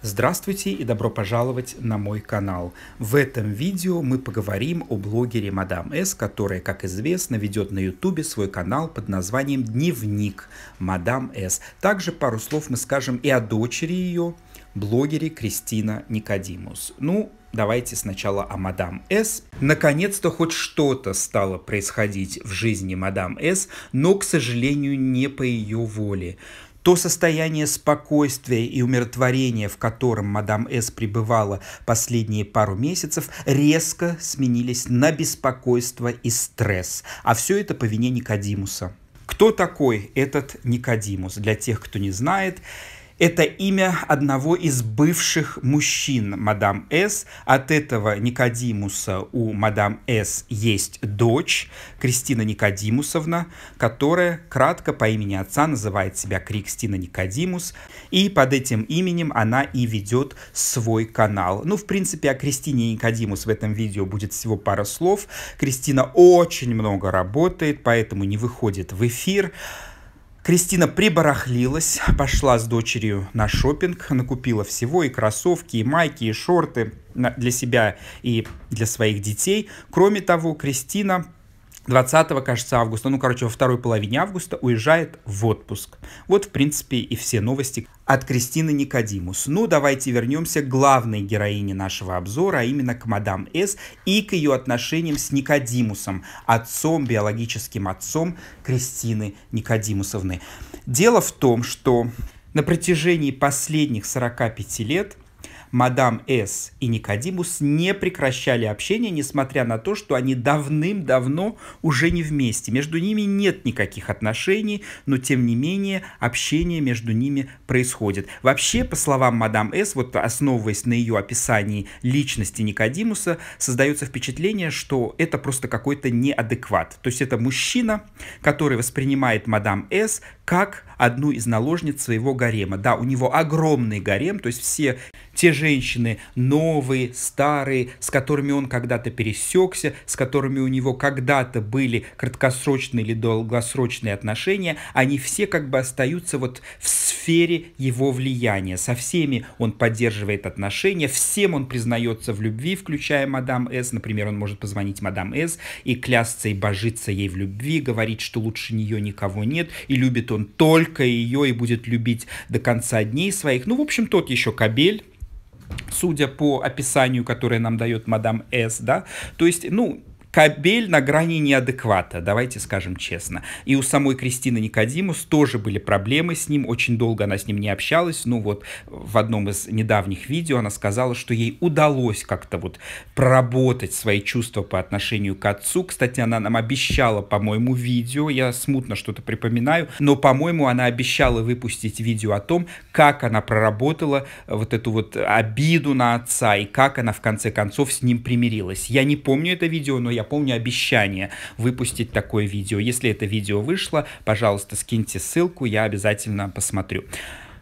Здравствуйте и добро пожаловать на мой канал. В этом видео мы поговорим о блогере Мадам С, которая, как известно, ведет на ютубе свой канал под названием Дневник Мадам С. Также пару слов мы скажем и о дочери ее, блогере Кристина Никодимус. Ну, давайте сначала о мадам С. Наконец-то хоть что-то стало происходить в жизни мадам С, но, к сожалению, не по ее воле. То состояние спокойствия и умиротворения, в котором мадам С пребывала последние пару месяцев, резко сменились на беспокойство и стресс. А все это по вине Никодимуса. Кто такой этот Никодимус? Для тех, кто не знает, это имя одного из бывших мужчин мадам С. От этого Никодимуса у мадам С есть дочь, Кристина Никодимусовна, которая кратко по имени отца называет себя Кристина Никодимус. И под этим именем она и ведет свой канал. Ну, в принципе, о Кристине Никодимус в этом видео будет всего пара слов. Кристина очень много работает, поэтому не выходит в эфир. Кристина прибарахлилась, пошла с дочерью на шопинг, накупила всего, и кроссовки, и майки, и шорты для себя и для своих детей. Кроме того, Кристина 20, кажется, августа, ну, короче, во второй половине августа уезжает в отпуск. Вот, в принципе, и все новости от Кристины Никодимус. Ну, давайте вернемся к главной героине нашего обзора, а именно к мадам С и к ее отношениям с Никодимусом, отцом, биологическим отцом Кристины Никодимусовны. Дело в том, что на протяжении последних 45 лет – мадам С. и Никодимус не прекращали общение, несмотря на то, что они давным-давно уже не вместе. Между ними нет никаких отношений, но тем не менее общение между ними происходит. Вообще, по словам мадам С, вот основываясь на ее описании личности Никодимуса, создается впечатление, что это просто какой-то неадекват. То есть это мужчина, который воспринимает мадам С как одну из наложниц своего гарема. Да, у него огромный гарем, то есть все те же женщины, новые, старые, с которыми он когда-то пересекся, с которыми у него когда-то были краткосрочные или долгосрочные отношения, они все как бы остаются вот в сфере его влияния. Со всеми он поддерживает отношения, всем он признается в любви, включая мадам С. Например, он может позвонить мадам С и клясться и божиться ей в любви, говорить, что лучше нее никого нет, и любит он только ее, и будет любить до конца дней своих. Ну, в общем, тот еще кабель судя по описанию, которое нам дает мадам С, да, то есть, ну, Кабель на грани неадеквата, давайте скажем честно. И у самой Кристины Никодимус тоже были проблемы с ним, очень долго она с ним не общалась. Ну вот в одном из недавних видео она сказала, что ей удалось как-то вот проработать свои чувства по отношению к отцу. Кстати, она нам обещала, по-моему, видео, я смутно что-то припоминаю, но, по-моему, она обещала выпустить видео о том, как она проработала э, вот эту вот обиду на отца и как она в конце концов с ним примирилась. Я не помню это видео, но я я помню обещание выпустить такое видео. Если это видео вышло, пожалуйста, скиньте ссылку, я обязательно посмотрю.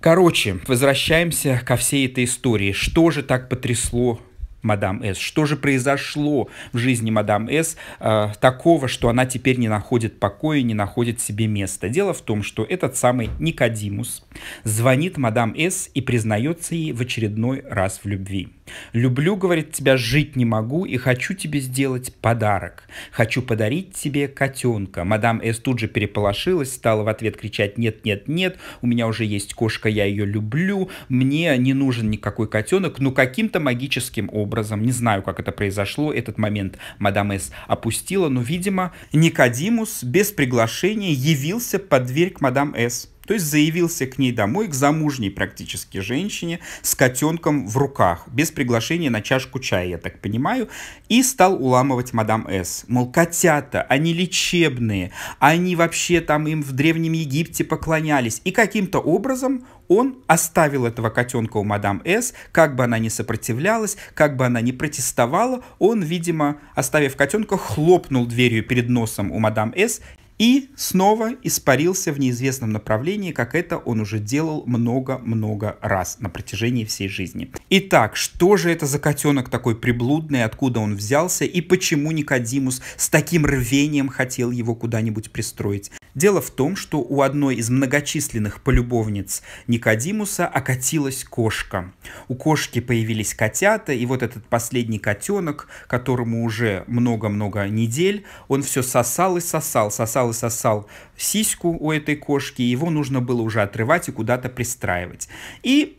Короче, возвращаемся ко всей этой истории. Что же так потрясло мадам С. Что же произошло в жизни мадам С э, такого, что она теперь не находит покоя, не находит себе места? Дело в том, что этот самый Никодимус звонит мадам С и признается ей в очередной раз в любви. Люблю, говорит, тебя жить не могу и хочу тебе сделать подарок. Хочу подарить тебе котенка. Мадам С тут же переполошилась, стала в ответ кричать «нет, нет, нет, у меня уже есть кошка, я ее люблю, мне не нужен никакой котенок». Но каким-то магическим образом, не знаю, как это произошло, этот момент мадам С опустила, но, видимо, Никодимус без приглашения явился под дверь к мадам С. То есть заявился к ней домой, к замужней практически женщине, с котенком в руках, без приглашения на чашку чая, я так понимаю, и стал уламывать мадам С. Мол, котята, они лечебные, они вообще там им в Древнем Египте поклонялись. И каким-то образом он оставил этого котенка у мадам С, как бы она ни сопротивлялась, как бы она ни протестовала, он, видимо, оставив котенка, хлопнул дверью перед носом у мадам С и снова испарился в неизвестном направлении, как это он уже делал много-много раз на протяжении всей жизни. Итак, что же это за котенок такой приблудный, откуда он взялся и почему Никодимус с таким рвением хотел его куда-нибудь пристроить? Дело в том, что у одной из многочисленных полюбовниц Никодимуса окатилась кошка. У кошки появились котята, и вот этот последний котенок, которому уже много-много недель, он все сосал и сосал, сосал и сосал сиську у этой кошки, его нужно было уже отрывать и куда-то пристраивать. И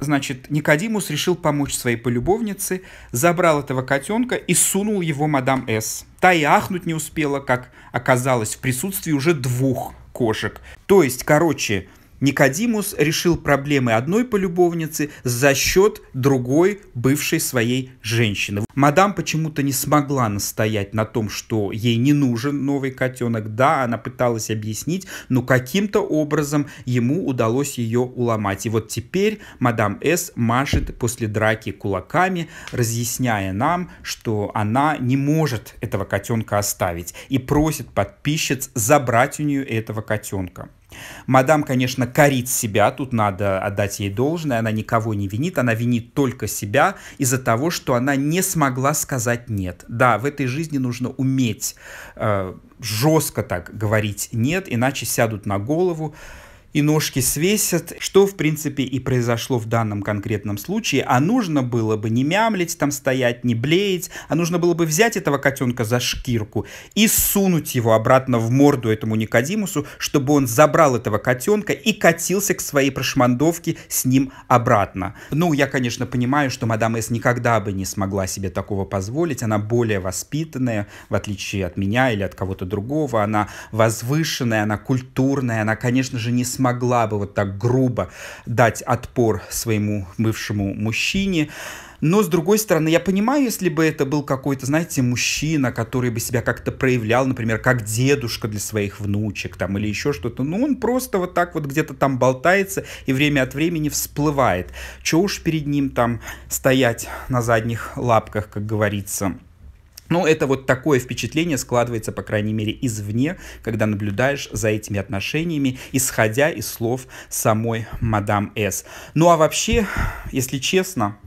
Значит, Никодимус решил помочь своей полюбовнице, забрал этого котенка и сунул его мадам С. Та и ахнуть не успела, как оказалось, в присутствии уже двух кошек. То есть, короче, Никодимус решил проблемы одной полюбовницы за счет другой бывшей своей женщины. Мадам почему-то не смогла настоять на том, что ей не нужен новый котенок. Да, она пыталась объяснить, но каким-то образом ему удалось ее уломать. И вот теперь мадам С машет после драки кулаками, разъясняя нам, что она не может этого котенка оставить и просит подписчиц забрать у нее этого котенка. Мадам, конечно, корит себя, тут надо отдать ей должное, она никого не винит, она винит только себя из-за того, что она не смогла сказать «нет». Да, в этой жизни нужно уметь э, жестко так говорить «нет», иначе сядут на голову, и ножки свесят, что, в принципе, и произошло в данном конкретном случае. А нужно было бы не мямлить там стоять, не блеять, а нужно было бы взять этого котенка за шкирку и сунуть его обратно в морду этому Никодимусу, чтобы он забрал этого котенка и катился к своей прошмандовке с ним обратно. Ну, я, конечно, понимаю, что мадам С никогда бы не смогла себе такого позволить, она более воспитанная, в отличие от меня или от кого-то другого, она возвышенная, она культурная, она, конечно же, не смогла смогла бы вот так грубо дать отпор своему бывшему мужчине. Но, с другой стороны, я понимаю, если бы это был какой-то, знаете, мужчина, который бы себя как-то проявлял, например, как дедушка для своих внучек там или еще что-то. Ну, он просто вот так вот где-то там болтается и время от времени всплывает. Че уж перед ним там стоять на задних лапках, как говорится. Ну, это вот такое впечатление складывается, по крайней мере, извне, когда наблюдаешь за этими отношениями, исходя из слов самой мадам С. Ну, а вообще, если честно,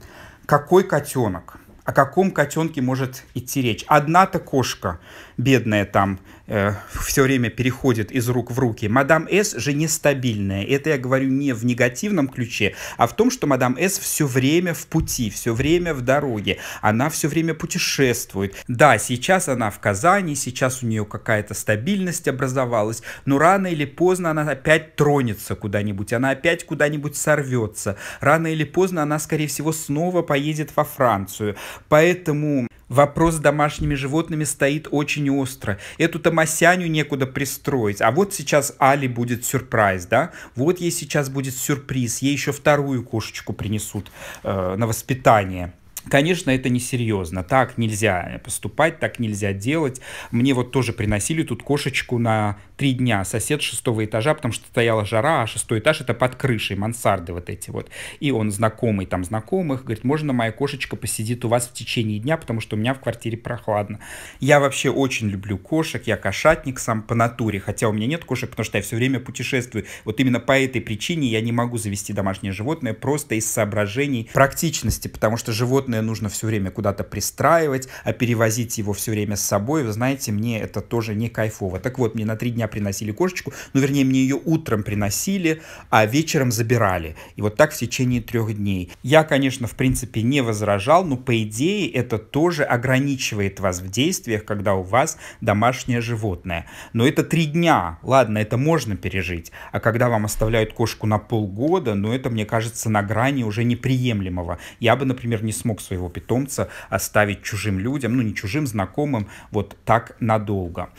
какой котенок? О каком котенке может идти речь? Одна-то кошка, бедная там, э, все время переходит из рук в руки. Мадам С же нестабильная. Это я говорю не в негативном ключе, а в том, что мадам С все время в пути, все время в дороге. Она все время путешествует. Да, сейчас она в Казани, сейчас у нее какая-то стабильность образовалась, но рано или поздно она опять тронется куда-нибудь, она опять куда-нибудь сорвется. Рано или поздно она, скорее всего, снова поедет во Францию. Поэтому Вопрос с домашними животными стоит очень остро. Эту Томасяню некуда пристроить. А вот сейчас Али будет сюрприз, да? Вот ей сейчас будет сюрприз. Ей еще вторую кошечку принесут э, на воспитание. Конечно, это несерьезно. Так нельзя поступать, так нельзя делать. Мне вот тоже приносили тут кошечку на три дня. Сосед шестого этажа, потому что стояла жара, а шестой этаж это под крышей, мансарды вот эти вот. И он знакомый там знакомых, говорит, можно моя кошечка посидит у вас в течение дня, потому что у меня в квартире прохладно. Я вообще очень люблю кошек, я кошатник сам по натуре, хотя у меня нет кошек, потому что я все время путешествую. Вот именно по этой причине я не могу завести домашнее животное просто из соображений практичности, потому что животное животное нужно все время куда-то пристраивать, а перевозить его все время с собой, вы знаете, мне это тоже не кайфово. Так вот, мне на три дня приносили кошечку, ну, вернее, мне ее утром приносили, а вечером забирали. И вот так в течение трех дней. Я, конечно, в принципе, не возражал, но, по идее, это тоже ограничивает вас в действиях, когда у вас домашнее животное. Но это три дня. Ладно, это можно пережить. А когда вам оставляют кошку на полгода, ну, это, мне кажется, на грани уже неприемлемого. Я бы, например, не смог своего питомца оставить чужим людям, ну не чужим, знакомым, вот так надолго.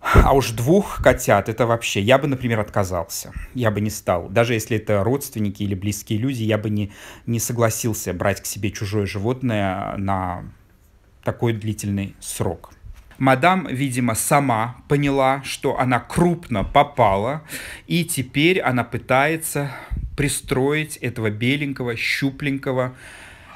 А уж двух котят, это вообще, я бы, например, отказался, я бы не стал. Даже если это родственники или близкие люди, я бы не, не согласился брать к себе чужое животное на такой длительный срок. Мадам, видимо, сама поняла, что она крупно попала, и теперь она пытается пристроить этого беленького, щупленького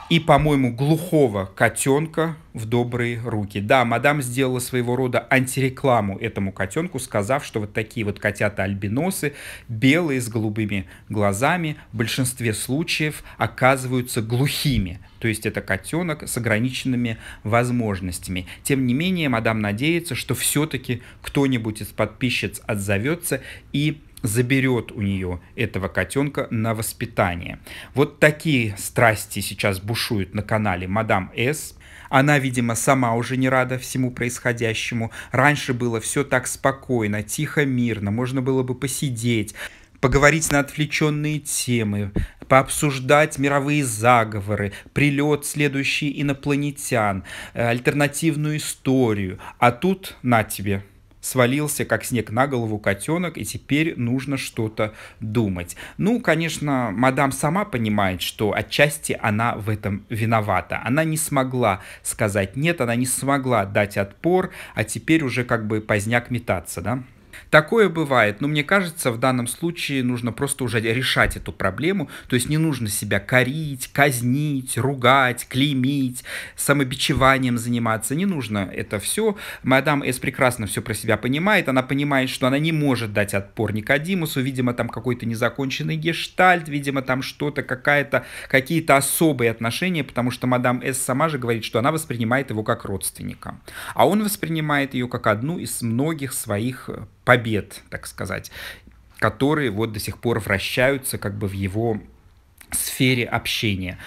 и, по-моему, глухого котенка в добрые руки. Да, мадам сделала своего рода антирекламу этому котенку, сказав, что вот такие вот котята-альбиносы, белые с голубыми глазами, в большинстве случаев оказываются глухими. То есть это котенок с ограниченными возможностями. Тем не менее, мадам надеется, что все-таки кто-нибудь из подписчиц отзовется и заберет у нее этого котенка на воспитание. Вот такие страсти сейчас бушуют на канале Мадам С. Она, видимо, сама уже не рада всему происходящему. Раньше было все так спокойно, тихо, мирно, можно было бы посидеть поговорить на отвлеченные темы, пообсуждать мировые заговоры, прилет следующий инопланетян, э, альтернативную историю. А тут на тебе свалился как снег на голову котенок, и теперь нужно что-то думать. Ну, конечно, мадам сама понимает, что отчасти она в этом виновата. Она не смогла сказать нет, она не смогла дать отпор, а теперь уже как бы поздняк метаться, да? Такое бывает, но мне кажется, в данном случае нужно просто уже решать эту проблему, то есть не нужно себя корить, казнить, ругать, клеймить, самобичеванием заниматься, не нужно это все. Мадам С прекрасно все про себя понимает, она понимает, что она не может дать отпор Никодимусу, видимо, там какой-то незаконченный гештальт, видимо, там что-то, какая-то, какие-то особые отношения, потому что мадам С сама же говорит, что она воспринимает его как родственника, а он воспринимает ее как одну из многих своих э, побед, так сказать, которые вот до сих пор вращаются как бы в его сфере общения.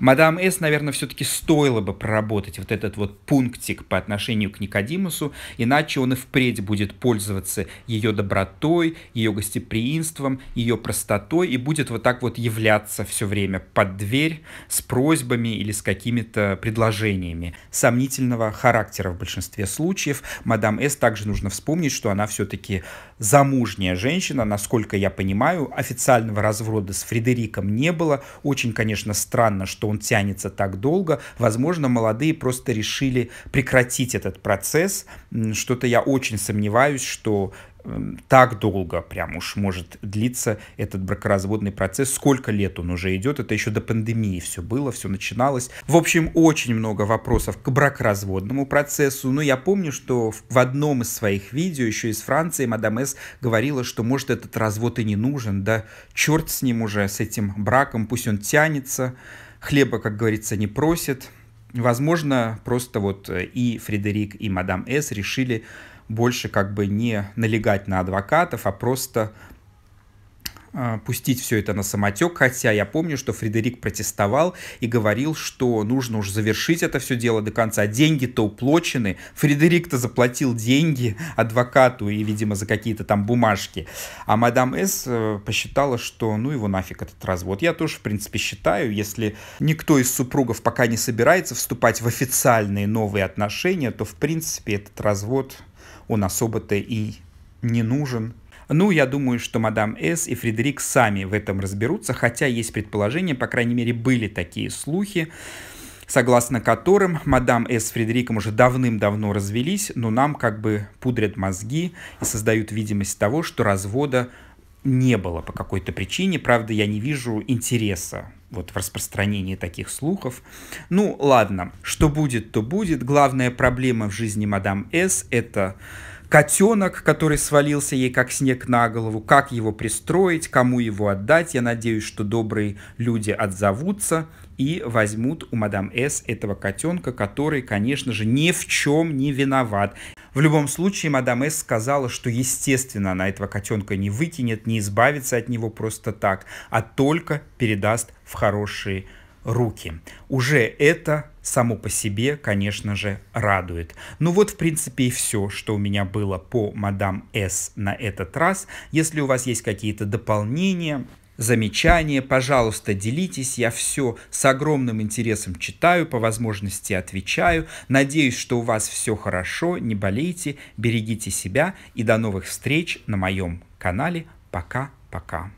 Мадам С, наверное, все-таки стоило бы проработать вот этот вот пунктик по отношению к Никодимусу, иначе он и впредь будет пользоваться ее добротой, ее гостеприимством, ее простотой и будет вот так вот являться все время под дверь с просьбами или с какими-то предложениями сомнительного характера в большинстве случаев. Мадам С также нужно вспомнить, что она все-таки замужняя женщина, насколько я понимаю, официального развода с Фредериком не было. Очень, конечно, странно, что он тянется так долго. Возможно, молодые просто решили прекратить этот процесс. Что-то я очень сомневаюсь, что эм, так долго прям уж может длиться этот бракоразводный процесс. Сколько лет он уже идет? Это еще до пандемии все было, все начиналось. В общем, очень много вопросов к бракоразводному процессу. Но я помню, что в одном из своих видео, еще из Франции, мадам С говорила, что может этот развод и не нужен. Да черт с ним уже, с этим браком, пусть он тянется. Хлеба, как говорится, не просит. Возможно, просто вот э, и Фредерик, и мадам С решили больше как бы не налегать на адвокатов, а просто а, пустить все это на самотек, хотя я помню, что Фредерик протестовал и говорил, что нужно уж завершить это все дело до конца. Деньги-то уплочены, Фредерик-то заплатил деньги адвокату и, видимо, за какие-то там бумажки. А мадам С э, посчитала, что ну его нафиг этот развод. Я тоже, в принципе, считаю, если никто из супругов пока не собирается вступать в официальные новые отношения, то, в принципе, этот развод он особо-то и не нужен, ну, я думаю, что мадам С. и Фредерик сами в этом разберутся, хотя есть предположение, по крайней мере, были такие слухи, согласно которым мадам С. с Фредериком уже давным-давно развелись, но нам как бы пудрят мозги и создают видимость того, что развода не было по какой-то причине. Правда, я не вижу интереса вот в распространении таких слухов. Ну, ладно, что будет, то будет. Главная проблема в жизни мадам С. это котенок, который свалился ей как снег на голову, как его пристроить, кому его отдать. Я надеюсь, что добрые люди отзовутся и возьмут у мадам С этого котенка, который, конечно же, ни в чем не виноват. В любом случае, мадам С сказала, что, естественно, она этого котенка не выкинет, не избавится от него просто так, а только передаст в хорошие руки руки. Уже это само по себе, конечно же, радует. Ну вот, в принципе, и все, что у меня было по мадам С на этот раз. Если у вас есть какие-то дополнения, замечания, пожалуйста, делитесь. Я все с огромным интересом читаю, по возможности отвечаю. Надеюсь, что у вас все хорошо, не болейте, берегите себя и до новых встреч на моем канале. Пока-пока.